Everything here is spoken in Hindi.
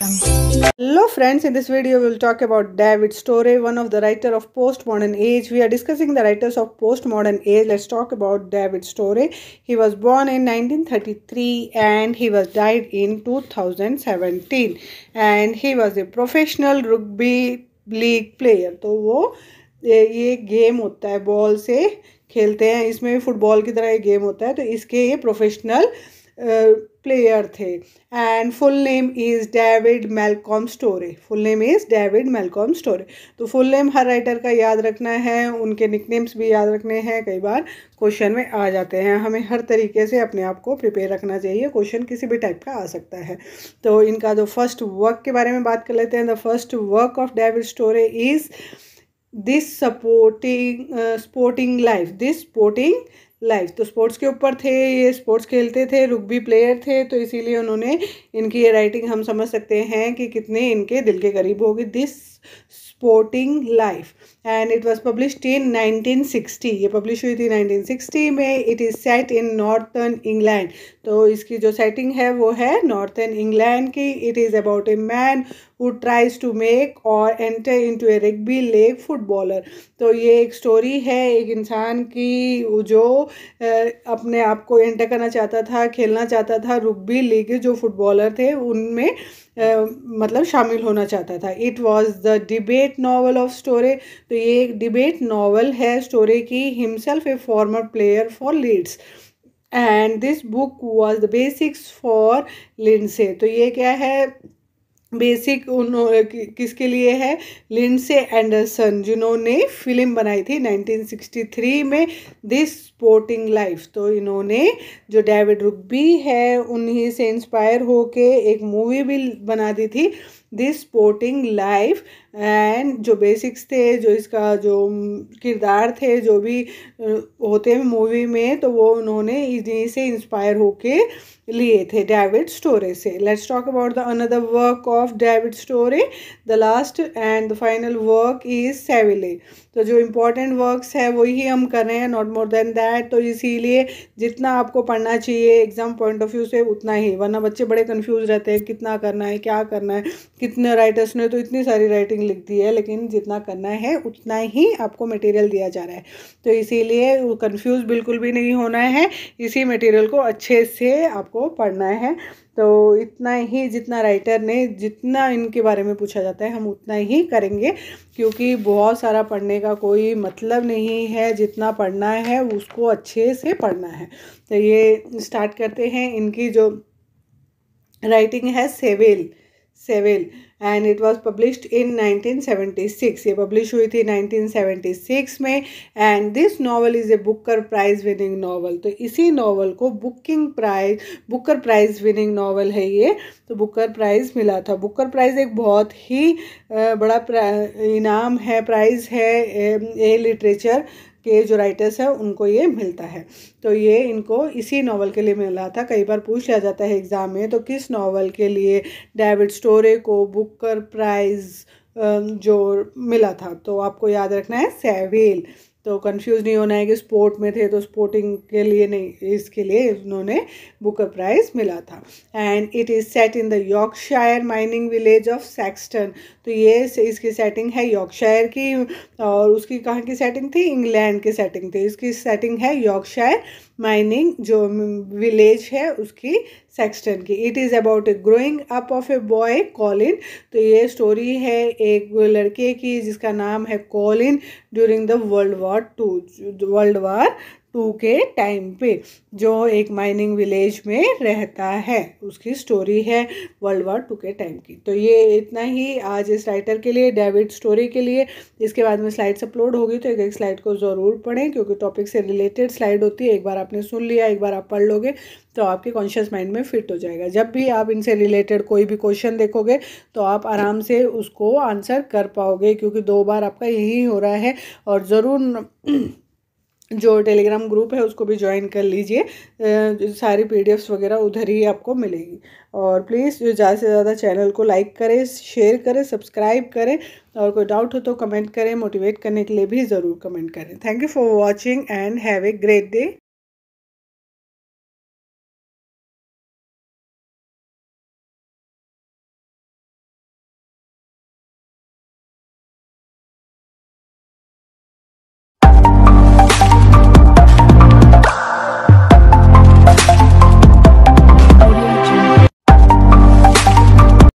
Hello friends, in this video we will talk about David Storey, one of the writer of Postmodern Age. We are discussing the writers of Postmodern Age. Let's talk about David Storey. He was born in 1933 and he was died in 2017 and he was a professional rugby league player. So, वो ये गेम होता है बॉल से खेलते हैं इसमें भी फुटबॉल की तरह ये गेम होता है तो इसके ये प्रोफेशनल प्लेयर थे and full name is David Malcolm Storey full name is David Malcolm Storey तो फुल नेम हर राइटर का याद रखना है उनके निकनेम्स भी याद रखने हैं कई बार क्वेश्चन में आ जाते हैं हमें हर तरीके से अपने आप को प्रिपेयर रखना चाहिए क्वेश्चन किसी भी टाइप का आ सकता है तो इनका जो फर्स्ट वर्क के बारे में बात कर लेते हैं the first work of David Storey is this supporting sporting life this sporting life तो स्पोर्ट्स के ऊपर थे ये स्पोर्ट्स खेलते थे भी प्लेयर थे तो इसीलिए उन्होंने इनकी ये राइटिंग हम समझ सकते हैं कि कितने इनके दिल के करीब होगी this sporting life and it was publish in nineteen sixty ये पब्लिश हुई थी नाइनटीन सिक्सटी में it is set in northern England तो इसकी जो सेटिंग है वो है नॉर्थन इंग्लैंड की it is about a man who tries to make or enter into a rugby league footballer तो ये एक स्टोरी है एक इंसान की जो अपने आप को एंटर करना चाहता था खेलना चाहता था रुग्बी लीग जो फुटबॉलर थे उनमें मतलब शामिल होना चाहता था it was the debut novel of Storey तो ये एक डिबेट नावल है स्टोरे की himself a former player for Leeds and this book was the basis for Lindsay तो ये क्या है बेसिक उन किसके लिए है लिंडसे एंडरसन जिन्होंने फिल्म बनाई थी 1963 में दिस स्पोर्टिंग लाइफ तो इन्होंने जो डेविड रुबी है उन्हीं से इंस्पायर होके एक मूवी भी बना दी थी दिस स्पोर्टिंग लाइफ एंड जो बेसिक्स थे जो इसका जो किरदार थे जो भी होते हैं मूवी में तो वो उन्होंने इन्हीं से इंस्पायर होके लिए थे डेविड स्टोरे से let's talk about the another work of David Storey the last and the final work is Saville तो जो इम्पोर्टेंट वर्क्स है वही हम कर रहे हैं नॉट मोर देन दैट तो इसीलिए जितना आपको पढ़ना चाहिए एग्ज़ाम पॉइंट ऑफ व्यू से उतना ही वरना बच्चे बड़े कन्फ्यूज रहते हैं कितना करना है क्या करना है कितने राइटर्स ने तो इतनी सारी राइटिंग लिख दी है लेकिन जितना करना है उतना ही आपको मटेरियल दिया जा रहा है तो इसीलिए कन्फ्यूज़ बिल्कुल भी नहीं होना है इसी मटेरियल को अच्छे से आपको पढ़ना है तो इतना ही जितना राइटर ने जितना इनके बारे में पूछा जाता है हम उतना ही करेंगे क्योंकि बहुत सारा पढ़ने का कोई मतलब नहीं है जितना पढ़ना है उसको अच्छे से पढ़ना है तो ये स्टार्ट करते हैं इनकी जो राइटिंग है Saville Saville and it was published in 1976 ये पब्लिश हुई थी 1976 में and this novel is a Booker prize winning novel तो इसी नावल को booking prize Booker prize winning novel है ये तो बुकर प्राइज़ मिला था बुकर प्राइज़ एक बहुत ही बड़ा इनाम है प्राइज़ है ए लिटरेचर के जो राइटर्स हैं उनको ये मिलता है तो ये इनको इसी नावल के लिए मिला था कई बार पूछ लिया जाता है एग्ज़ाम में तो किस नावल के लिए डेविड स्टोरे को बुकर प्राइज़ जो मिला था तो आपको याद रखना है सेवेल तो कंफ्यूज नहीं होना है कि स्पोर्ट में थे तो स्पोर्टिंग के लिए नहीं इसके लिए उन्होंने बुकर प्राइज़ मिला था and it is set in the Yorkshire mining village of Saxton तो ये इसकी सेटिंग है यॉर्कशायर की और उसकी कहाँ की सेटिंग थी इंग्लैंड की सेटिंग थी इसकी सेटिंग है यॉर्कशायर माइनिंग जो विलेज है उसकी सेक्सटन की it is about a growing up of a boy Colin तो ये स्टोरी है एक लड़के की जिसका नाम है Colin during the world war two world war two के टाइम पे जो एक माइनिंग विलेज में रहता है उसकी स्टोरी है वर्ल्ड वॉर टू के टाइम की तो ये इतना ही आज इस राइटर के लिए डेविड स्टोरी के लिए इसके बाद में स्लाइड्स अपलोड होगी तो एक एक स्लाइड को ज़रूर पढ़ें क्योंकि टॉपिक से रिलेटेड स्लाइड होती है एक बार आपने सुन लिया एक बार आप पढ़ लोगे तो आपके कॉन्शियस माइंड में फिट हो जाएगा जब भी आप इनसे रिलेटेड कोई भी क्वेश्चन देखोगे तो आप आराम से उसको आंसर कर पाओगे क्योंकि दो बार आपका यही हो रहा है और ज़रूर जो टेलीग्राम ग्रुप है उसको भी ज्वाइन कर लीजिए सारी पीडीएफ्स वगैरह उधर ही आपको मिलेगी और प्लीज़ ज़्यादा से ज़्यादा चैनल को लाइक करें शेयर करें सब्सक्राइब करें और कोई डाउट हो तो कमेंट करें मोटिवेट करने के लिए भी ज़रूर कमेंट करें thank you for watching and have a great day